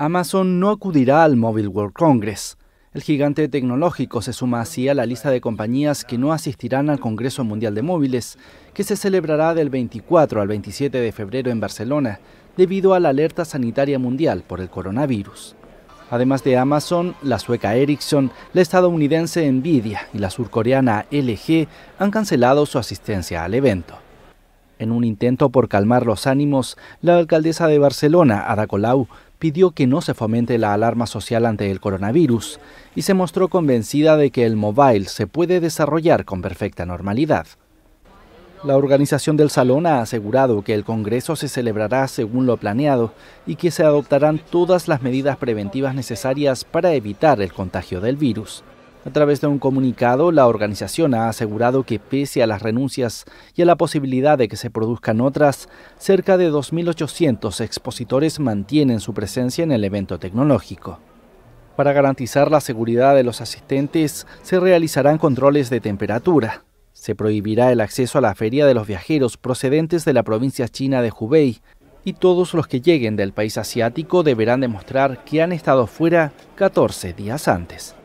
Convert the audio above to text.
Amazon no acudirá al Mobile World Congress. El gigante tecnológico se suma así a la lista de compañías que no asistirán al Congreso Mundial de Móviles, que se celebrará del 24 al 27 de febrero en Barcelona, debido a la alerta sanitaria mundial por el coronavirus. Además de Amazon, la sueca Ericsson, la estadounidense Nvidia y la surcoreana LG han cancelado su asistencia al evento. En un intento por calmar los ánimos, la alcaldesa de Barcelona, Ada Colau, pidió que no se fomente la alarma social ante el coronavirus y se mostró convencida de que el mobile se puede desarrollar con perfecta normalidad. La organización del salón ha asegurado que el Congreso se celebrará según lo planeado y que se adoptarán todas las medidas preventivas necesarias para evitar el contagio del virus. A través de un comunicado, la organización ha asegurado que pese a las renuncias y a la posibilidad de que se produzcan otras, cerca de 2.800 expositores mantienen su presencia en el evento tecnológico. Para garantizar la seguridad de los asistentes, se realizarán controles de temperatura. Se prohibirá el acceso a la feria de los viajeros procedentes de la provincia china de Hubei, y todos los que lleguen del país asiático deberán demostrar que han estado fuera 14 días antes.